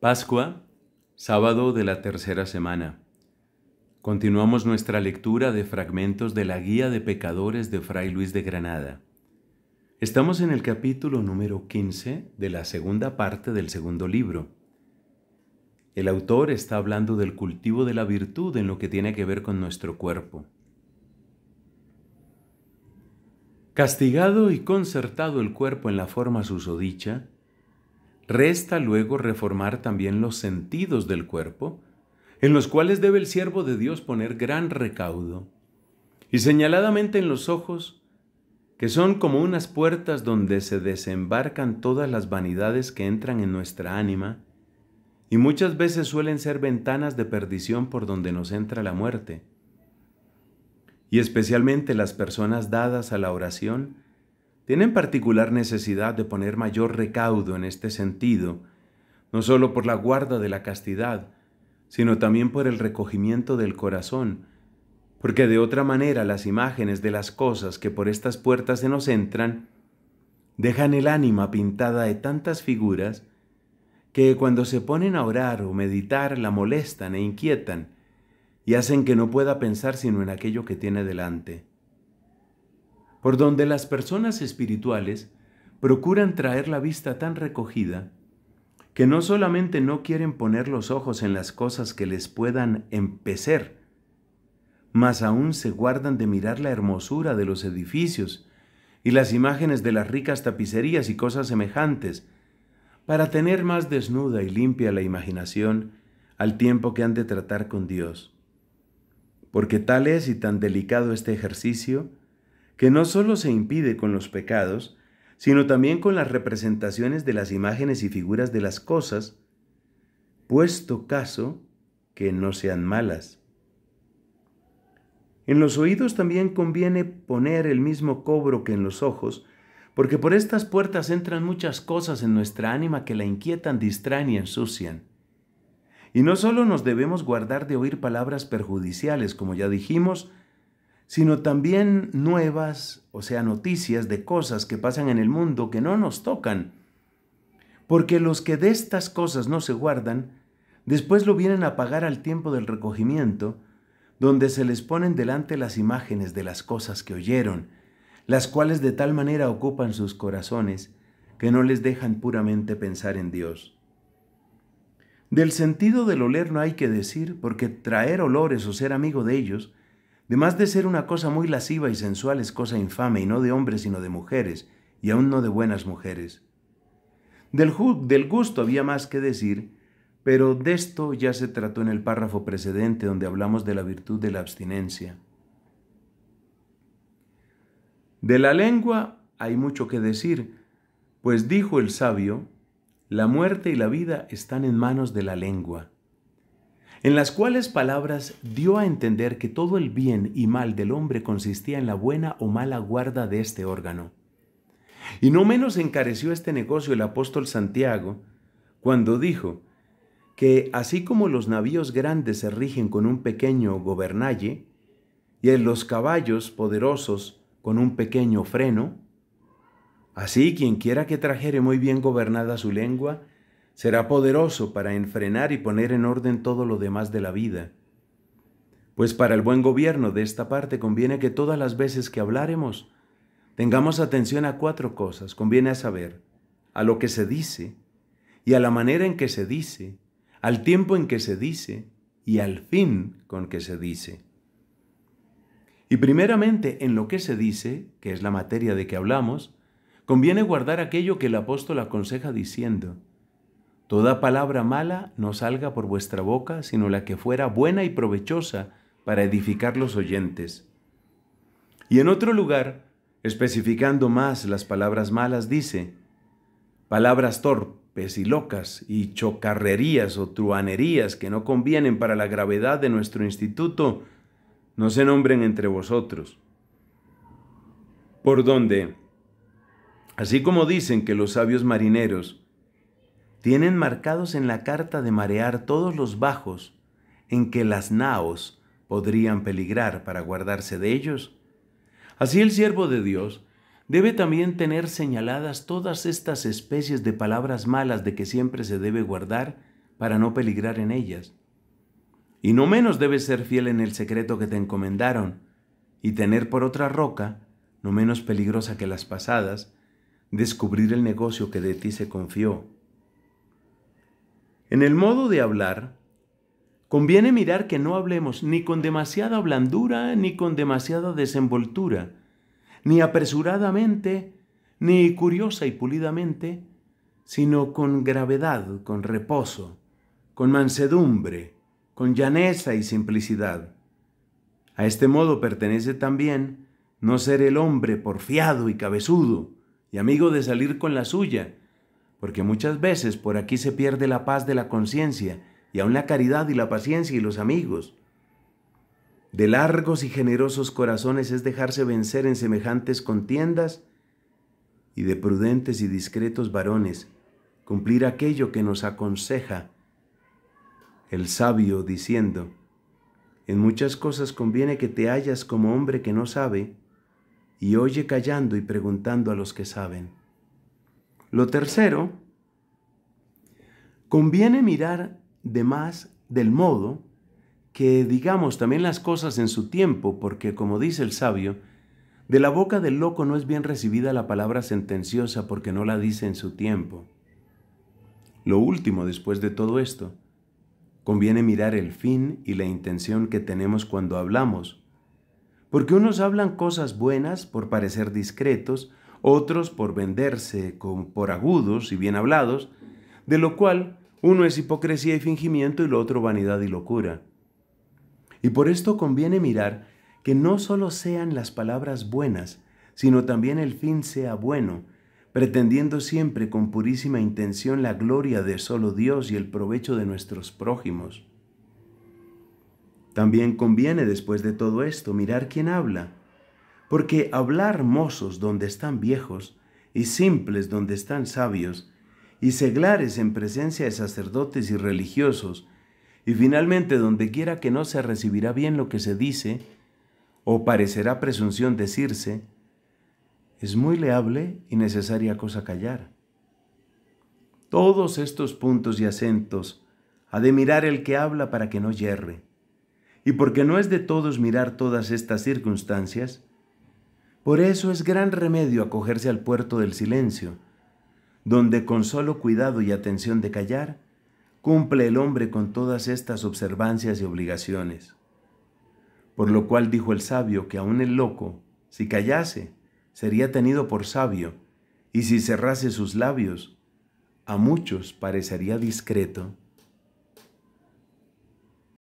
Pascua, sábado de la tercera semana. Continuamos nuestra lectura de fragmentos de la Guía de Pecadores de Fray Luis de Granada. Estamos en el capítulo número 15 de la segunda parte del segundo libro. El autor está hablando del cultivo de la virtud en lo que tiene que ver con nuestro cuerpo. Castigado y concertado el cuerpo en la forma susodicha, Resta luego reformar también los sentidos del cuerpo, en los cuales debe el siervo de Dios poner gran recaudo, y señaladamente en los ojos, que son como unas puertas donde se desembarcan todas las vanidades que entran en nuestra ánima, y muchas veces suelen ser ventanas de perdición por donde nos entra la muerte. Y especialmente las personas dadas a la oración, tienen particular necesidad de poner mayor recaudo en este sentido, no solo por la guarda de la castidad, sino también por el recogimiento del corazón, porque de otra manera las imágenes de las cosas que por estas puertas se nos entran dejan el ánima pintada de tantas figuras que cuando se ponen a orar o meditar la molestan e inquietan y hacen que no pueda pensar sino en aquello que tiene delante por donde las personas espirituales procuran traer la vista tan recogida que no solamente no quieren poner los ojos en las cosas que les puedan empecer, mas aún se guardan de mirar la hermosura de los edificios y las imágenes de las ricas tapicerías y cosas semejantes, para tener más desnuda y limpia la imaginación al tiempo que han de tratar con Dios. Porque tal es y tan delicado este ejercicio, que no solo se impide con los pecados, sino también con las representaciones de las imágenes y figuras de las cosas, puesto caso que no sean malas. En los oídos también conviene poner el mismo cobro que en los ojos, porque por estas puertas entran muchas cosas en nuestra ánima que la inquietan, distraen y ensucian. Y no solo nos debemos guardar de oír palabras perjudiciales, como ya dijimos, sino también nuevas, o sea, noticias de cosas que pasan en el mundo que no nos tocan. Porque los que de estas cosas no se guardan, después lo vienen a pagar al tiempo del recogimiento, donde se les ponen delante las imágenes de las cosas que oyeron, las cuales de tal manera ocupan sus corazones que no les dejan puramente pensar en Dios. Del sentido del oler no hay que decir, porque traer olores o ser amigo de ellos Además de ser una cosa muy lasciva y sensual es cosa infame, y no de hombres sino de mujeres, y aún no de buenas mujeres. Del, del gusto había más que decir, pero de esto ya se trató en el párrafo precedente donde hablamos de la virtud de la abstinencia. De la lengua hay mucho que decir, pues dijo el sabio, la muerte y la vida están en manos de la lengua en las cuales palabras dio a entender que todo el bien y mal del hombre consistía en la buena o mala guarda de este órgano. Y no menos encareció este negocio el apóstol Santiago cuando dijo que así como los navíos grandes se rigen con un pequeño gobernalle, y en los caballos poderosos con un pequeño freno, así quien quiera que trajere muy bien gobernada su lengua, será poderoso para enfrenar y poner en orden todo lo demás de la vida. Pues para el buen gobierno de esta parte conviene que todas las veces que hablaremos tengamos atención a cuatro cosas. Conviene a saber, a lo que se dice, y a la manera en que se dice, al tiempo en que se dice, y al fin con que se dice. Y primeramente en lo que se dice, que es la materia de que hablamos, conviene guardar aquello que el apóstol aconseja diciendo, toda palabra mala no salga por vuestra boca, sino la que fuera buena y provechosa para edificar los oyentes. Y en otro lugar, especificando más las palabras malas, dice, palabras torpes y locas y chocarrerías o truanerías que no convienen para la gravedad de nuestro instituto, no se nombren entre vosotros. Por donde, así como dicen que los sabios marineros tienen marcados en la carta de marear todos los bajos en que las naos podrían peligrar para guardarse de ellos. Así el siervo de Dios debe también tener señaladas todas estas especies de palabras malas de que siempre se debe guardar para no peligrar en ellas. Y no menos debes ser fiel en el secreto que te encomendaron, y tener por otra roca, no menos peligrosa que las pasadas, descubrir el negocio que de ti se confió en el modo de hablar, conviene mirar que no hablemos ni con demasiada blandura, ni con demasiada desenvoltura, ni apresuradamente, ni curiosa y pulidamente, sino con gravedad, con reposo, con mansedumbre, con llaneza y simplicidad. A este modo pertenece también no ser el hombre porfiado y cabezudo, y amigo de salir con la suya, porque muchas veces por aquí se pierde la paz de la conciencia y aún la caridad y la paciencia y los amigos. De largos y generosos corazones es dejarse vencer en semejantes contiendas y de prudentes y discretos varones cumplir aquello que nos aconseja el sabio diciendo, en muchas cosas conviene que te hallas como hombre que no sabe y oye callando y preguntando a los que saben. Lo tercero, conviene mirar de más del modo que digamos también las cosas en su tiempo, porque como dice el sabio, de la boca del loco no es bien recibida la palabra sentenciosa porque no la dice en su tiempo. Lo último después de todo esto, conviene mirar el fin y la intención que tenemos cuando hablamos, porque unos hablan cosas buenas por parecer discretos, otros por venderse por agudos y bien hablados, de lo cual uno es hipocresía y fingimiento y lo otro vanidad y locura. Y por esto conviene mirar que no solo sean las palabras buenas, sino también el fin sea bueno, pretendiendo siempre con purísima intención la gloria de solo Dios y el provecho de nuestros prójimos. También conviene después de todo esto mirar quién habla, porque hablar mozos donde están viejos, y simples donde están sabios, y seglares en presencia de sacerdotes y religiosos, y finalmente donde quiera que no se recibirá bien lo que se dice, o parecerá presunción decirse, es muy leable y necesaria cosa callar. Todos estos puntos y acentos ha de mirar el que habla para que no yerre. Y porque no es de todos mirar todas estas circunstancias, por eso es gran remedio acogerse al puerto del silencio, donde con solo cuidado y atención de callar, cumple el hombre con todas estas observancias y obligaciones. Por lo cual dijo el sabio que aun el loco, si callase, sería tenido por sabio, y si cerrase sus labios, a muchos parecería discreto.